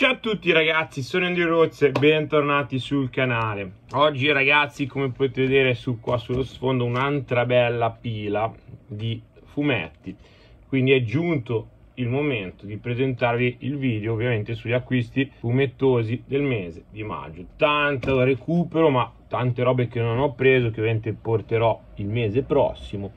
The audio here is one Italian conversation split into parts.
Ciao a tutti ragazzi, sono Andrew Rozze e bentornati sul canale. Oggi ragazzi, come potete vedere su qua sullo sfondo, un'altra bella pila di fumetti. Quindi è giunto il momento di presentarvi il video ovviamente sugli acquisti fumettosi del mese di maggio. Tanto recupero, ma tante robe che non ho preso, che ovviamente porterò il mese prossimo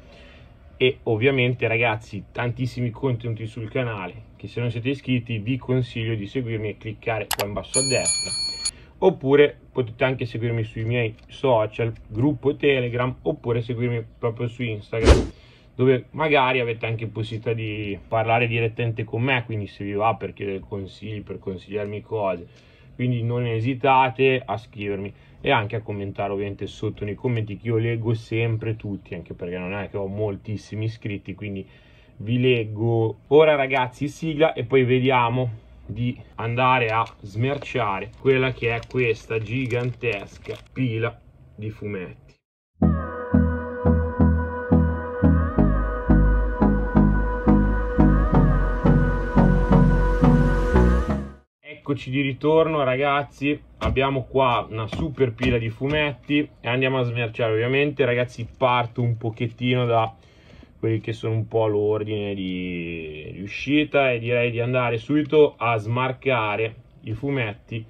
e ovviamente ragazzi tantissimi contenuti sul canale che se non siete iscritti vi consiglio di seguirmi e cliccare qua in basso a destra oppure potete anche seguirmi sui miei social gruppo telegram oppure seguirmi proprio su instagram dove magari avete anche possibilità di parlare direttamente con me quindi se vi va per chiedere consigli per consigliarmi cose quindi non esitate a scrivermi e anche a commentare ovviamente sotto nei commenti che io leggo sempre tutti anche perché non è che ho moltissimi iscritti quindi vi leggo ora ragazzi sigla e poi vediamo di andare a smerciare quella che è questa gigantesca pila di fumetti Eccoci di ritorno ragazzi, abbiamo qua una super pila di fumetti e andiamo a smerciare ovviamente ragazzi parto un pochettino da quelli che sono un po' l'ordine di, di uscita e direi di andare subito a smarcare i fumetti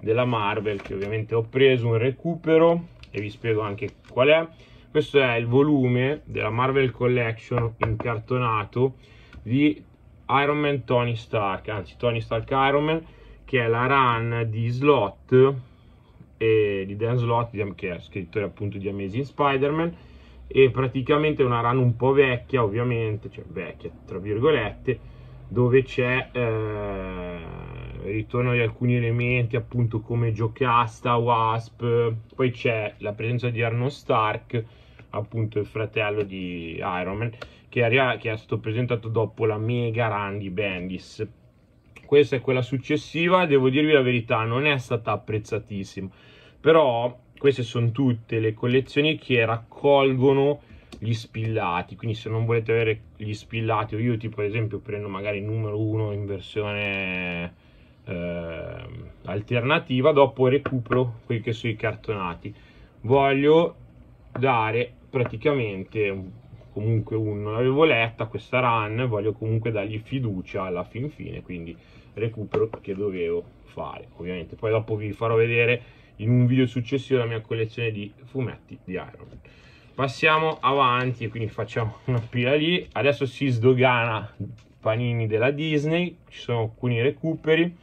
della Marvel che ovviamente ho preso un recupero e vi spiego anche qual è questo è il volume della Marvel Collection incartonato di Iron Man Tony Stark anzi Tony Stark Iron Man che è la run di Slot e di Dan Slot diciamo che è scrittore appunto di Amazing Spider-Man e praticamente è una run un po' vecchia ovviamente, cioè vecchia tra virgolette dove c'è eh, ritorno di alcuni elementi appunto come giocasta, Wasp, poi c'è la presenza di Arno Stark, appunto il fratello di Iron Man, che, è, che è stato presentato dopo la mega run di Bendis questa e quella successiva, devo dirvi la verità, non è stata apprezzatissima. Però queste sono tutte le collezioni che raccolgono gli spillati, quindi se non volete avere gli spillati, io tipo ad esempio prendo magari il numero 1 in versione eh, alternativa, dopo recupero quelli che sono i cartonati. Voglio dare praticamente comunque un non l'avevo letta questa run, voglio comunque dargli fiducia alla fin fine, quindi recupero che dovevo fare ovviamente poi dopo vi farò vedere in un video successivo la mia collezione di fumetti di Iron Man passiamo avanti e quindi facciamo una pila lì adesso si sdogana panini della Disney ci sono alcuni recuperi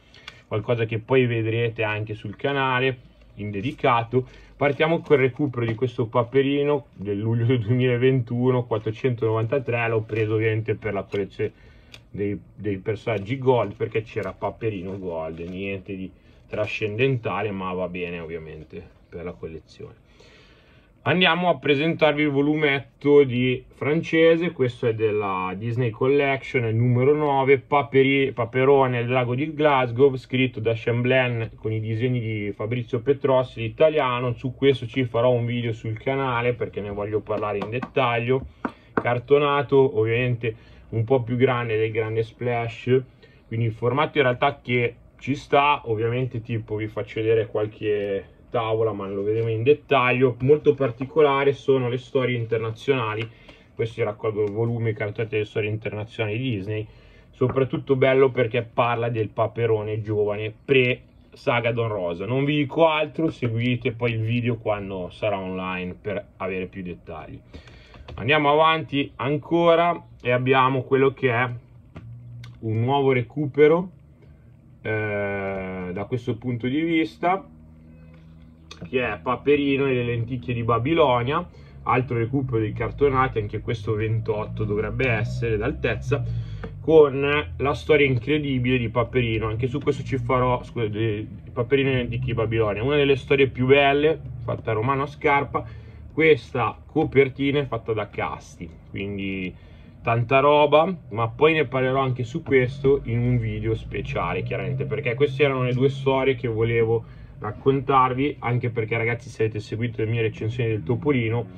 qualcosa che poi vedrete anche sul canale in dedicato partiamo col recupero di questo paperino del luglio 2021 493 l'ho preso ovviamente per la collezione dei, dei personaggi gold perché c'era Paperino gold, niente di trascendentale ma va bene ovviamente per la collezione. Andiamo a presentarvi il volumetto di francese, questo è della Disney Collection, è il numero 9, Paperi, Paperone del lago di Glasgow, scritto da Chamblin con i disegni di Fabrizio Petrossi, l'italiano. Su questo ci farò un video sul canale perché ne voglio parlare in dettaglio. Cartonato, ovviamente un po' più grande del grande splash quindi il formato in realtà che ci sta ovviamente tipo vi faccio vedere qualche tavola ma lo vedremo in dettaglio molto particolare sono le storie internazionali questo raccolgo il volume cartolette delle storie internazionali di Disney soprattutto bello perché parla del paperone giovane pre saga Don Rosa non vi dico altro seguite poi il video quando sarà online per avere più dettagli andiamo avanti ancora e abbiamo quello che è un nuovo recupero eh, da questo punto di vista che è Paperino e le lenticchie di Babilonia altro recupero dei cartonati anche questo 28 dovrebbe essere d'altezza con la storia incredibile di Paperino anche su questo ci farò scusate, Paperino e le lenticchie di Babilonia una delle storie più belle fatta a Romano Scarpa questa copertina è fatta da Casti, quindi tanta roba, ma poi ne parlerò anche su questo in un video speciale, chiaramente, perché queste erano le due storie che volevo raccontarvi, anche perché ragazzi se avete seguito le mie recensioni del Topolino,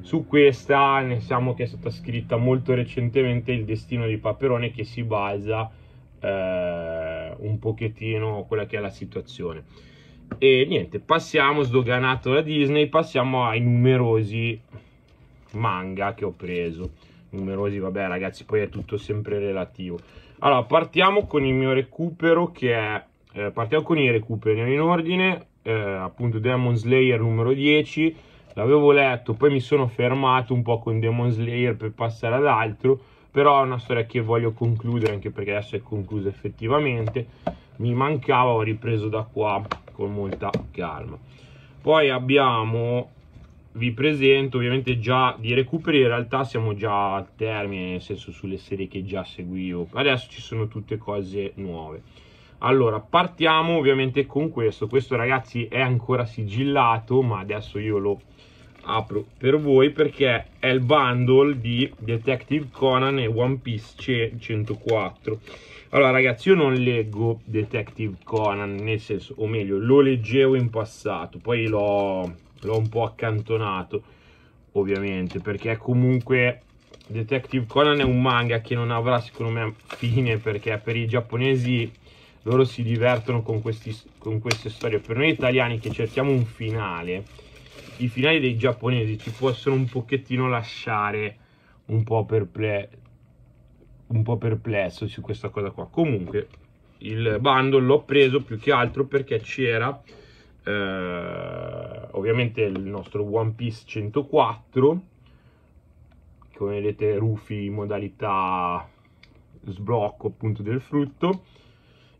su questa ne siamo che è stata scritta molto recentemente il destino di Paperone che si basa eh, un pochettino quella che è la situazione e niente, passiamo sdoganato la Disney, passiamo ai numerosi manga che ho preso. Numerosi, vabbè ragazzi, poi è tutto sempre relativo. Allora, partiamo con il mio recupero che è... Eh, partiamo con i recuperi in ordine, eh, appunto Demon Slayer numero 10, l'avevo letto, poi mi sono fermato un po' con Demon Slayer per passare ad altro, però è una storia che voglio concludere anche perché adesso è conclusa effettivamente, mi mancava, ho ripreso da qua con molta calma. Poi abbiamo, vi presento ovviamente già di recuperi, in realtà siamo già al termine, nel senso sulle serie che già seguivo. Adesso ci sono tutte cose nuove. Allora, partiamo ovviamente con questo. Questo ragazzi è ancora sigillato, ma adesso io lo apro per voi perché è il bundle di Detective Conan e One Piece 104 allora ragazzi io non leggo Detective Conan nel senso o meglio lo leggevo in passato poi l'ho un po' accantonato ovviamente perché comunque Detective Conan è un manga che non avrà secondo me fine perché per i giapponesi loro si divertono con, questi, con queste storie per noi italiani che cerchiamo un finale i finali dei giapponesi ci possono un pochettino lasciare un po' perplesso un po' perplesso su questa cosa qua comunque il bando l'ho preso più che altro perché c'era eh, ovviamente il nostro One Piece 104 come vedete Rufy in modalità sblocco appunto del frutto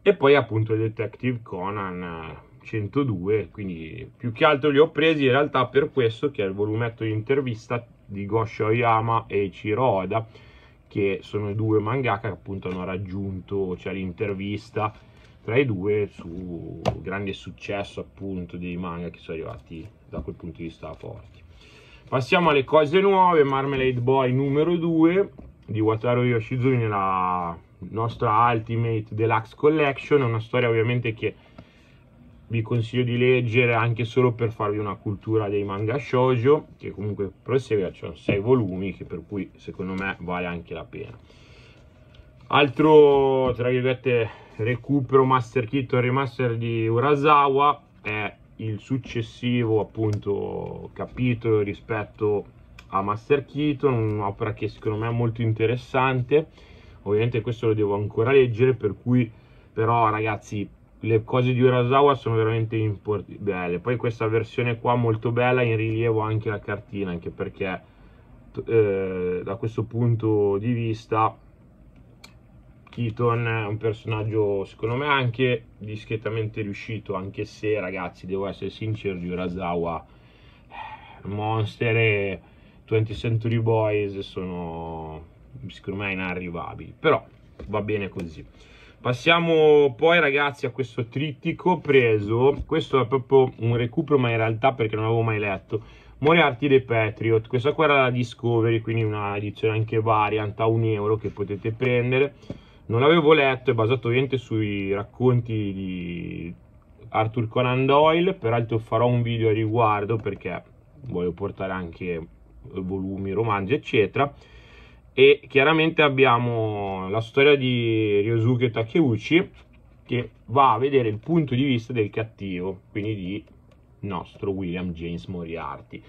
e poi appunto il Detective Conan 102 quindi più che altro li ho presi in realtà per questo che è il volumetto di intervista di Gosho Oyama e Ciro Oda che sono due mangaka che appunto hanno raggiunto cioè, l'intervista tra i due su grande successo appunto dei manga che sono arrivati da quel punto di vista forti passiamo alle cose nuove Marmalade Boy numero 2 di Wataru Yoshizumi nella nostra Ultimate Deluxe Collection una storia ovviamente che vi consiglio di leggere anche solo per farvi una cultura dei manga shoujo che comunque prosegue, ci sono sei volumi che per cui secondo me vale anche la pena altro tra virgolette recupero master kit o remaster di Urasawa è il successivo appunto capitolo rispetto a Master Keaton un'opera che secondo me è molto interessante ovviamente questo lo devo ancora leggere per cui però ragazzi le cose di Urasawa sono veramente import- belle. Poi questa versione qua molto bella, in rilievo anche la cartina, anche perché eh, da questo punto di vista Keaton è un personaggio secondo me anche discretamente riuscito, anche se ragazzi devo essere sincero di Urasawa, eh, Monster e 20 th Century Boys sono secondo me inarrivabili, però va bene così. Passiamo poi ragazzi a questo trittico preso, questo è proprio un recupero ma in realtà perché non avevo mai letto, Moriarty The Patriot, questa qua era la Discovery, quindi una edizione anche variant a un euro che potete prendere, non l'avevo letto, è basato ovviamente sui racconti di Arthur Conan Doyle, peraltro farò un video a riguardo perché voglio portare anche volumi, romanzi eccetera, e chiaramente abbiamo la storia di Ryosuke Takeuchi che va a vedere il punto di vista del cattivo, quindi di nostro William James Moriarty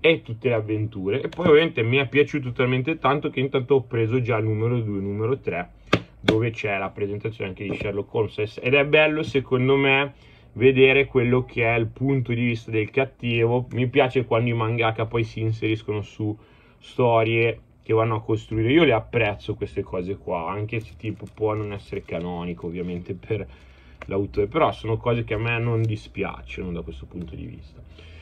e tutte le avventure e poi ovviamente mi è piaciuto talmente tanto che intanto ho preso già il numero 2 numero 3 dove c'è la presentazione anche di Sherlock Holmes ed è bello secondo me vedere quello che è il punto di vista del cattivo mi piace quando i mangaka poi si inseriscono su storie che vanno a costruire. Io le apprezzo queste cose qua, anche se tipo può non essere canonico ovviamente per l'autore, però sono cose che a me non dispiacciono da questo punto di vista.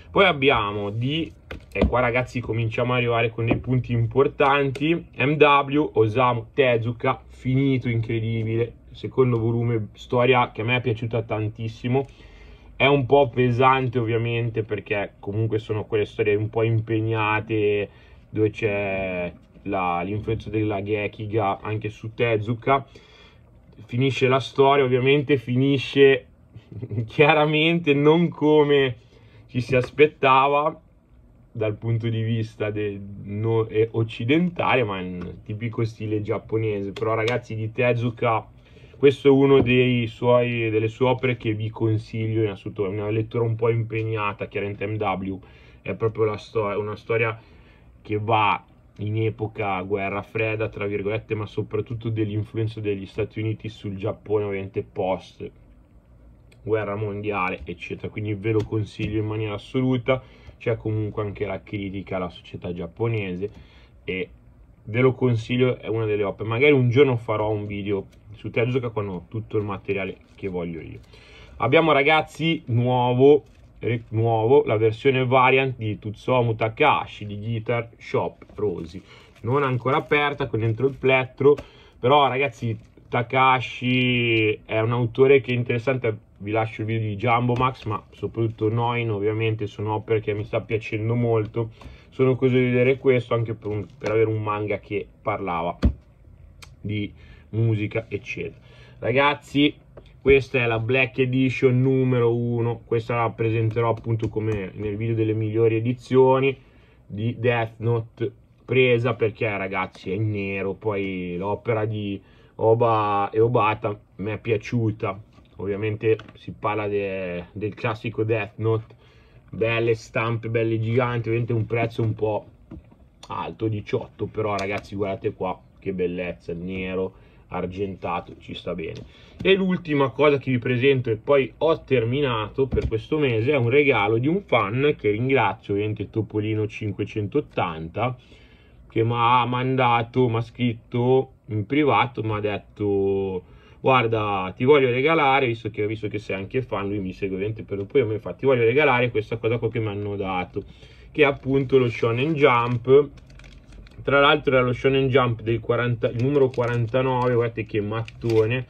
Poi abbiamo di, e qua ragazzi cominciamo ad arrivare con dei punti importanti, MW, Osamu Tezuka, finito incredibile, secondo volume, storia che a me è piaciuta tantissimo, è un po' pesante ovviamente perché comunque sono quelle storie un po' impegnate dove c'è la, l'influenza della Gekiga anche su Tezuka. Finisce la storia, ovviamente finisce chiaramente non come ci si aspettava dal punto di vista de, no, occidentale, ma in tipico stile giapponese. Però ragazzi di Tezuka, questo è uno dei suoi, delle sue opere che vi consiglio in assoluto, è una lettura un po' impegnata, chiaramente MW, è proprio la storia, una storia che va in epoca guerra fredda, tra virgolette, ma soprattutto dell'influenza degli Stati Uniti sul Giappone, ovviamente post guerra mondiale, eccetera. Quindi ve lo consiglio in maniera assoluta. C'è comunque anche la critica alla società giapponese e ve lo consiglio, è una delle opere. Magari un giorno farò un video su Tezuka quando ho tutto il materiale che voglio io. Abbiamo ragazzi nuovo nuovo la versione variant di Tutsomu Takahashi di Guitar Shop Rosy. non ancora aperta con dentro il plettro, però ragazzi Takahashi è un autore che è interessante, vi lascio il video di Jumbo Max, ma soprattutto Noin ovviamente sono opere che mi sta piacendo molto, sono curioso di vedere questo anche per, un, per avere un manga che parlava di musica eccetera. Ragazzi, questa è la Black Edition numero 1, questa la presenterò appunto come nel video delle migliori edizioni di Death Note presa perché ragazzi è nero, poi l'opera di Oba e Obata mi è piaciuta, ovviamente si parla de, del classico Death Note, belle stampe, belle giganti, ovviamente un prezzo un po' alto, 18 però ragazzi guardate qua che bellezza, il nero, argentato ci sta bene e l'ultima cosa che vi presento e poi ho terminato per questo mese è un regalo di un fan che ringrazio ovviamente Topolino 580 che mi ha mandato mi ha scritto in privato mi ha detto guarda ti voglio regalare visto che ho visto che sei anche fan lui mi segue ovviamente per un po' infatti ti voglio regalare questa cosa qua che mi hanno dato che è appunto lo Shonen Jump tra l'altro era lo Shonen Jump del 40, numero 49, guardate che mattone,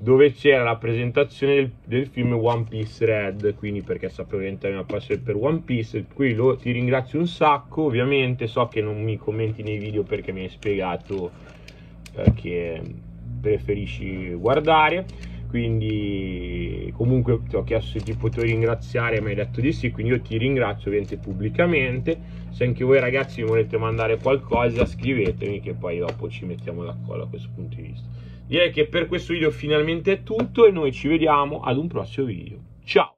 dove c'era la presentazione del, del, film One Piece Red, quindi perché sapevo diventare una passione per One Piece, qui lo, ti ringrazio un sacco, ovviamente so che non mi commenti nei video perché mi hai spiegato eh, che preferisci guardare quindi comunque ti ho chiesto se ti potevo ringraziare mi hai detto di sì quindi io ti ringrazio ovviamente pubblicamente se anche voi ragazzi mi volete mandare qualcosa scrivetemi che poi dopo ci mettiamo d'accordo a questo punto di vista direi che per questo video finalmente è tutto e noi ci vediamo ad un prossimo video ciao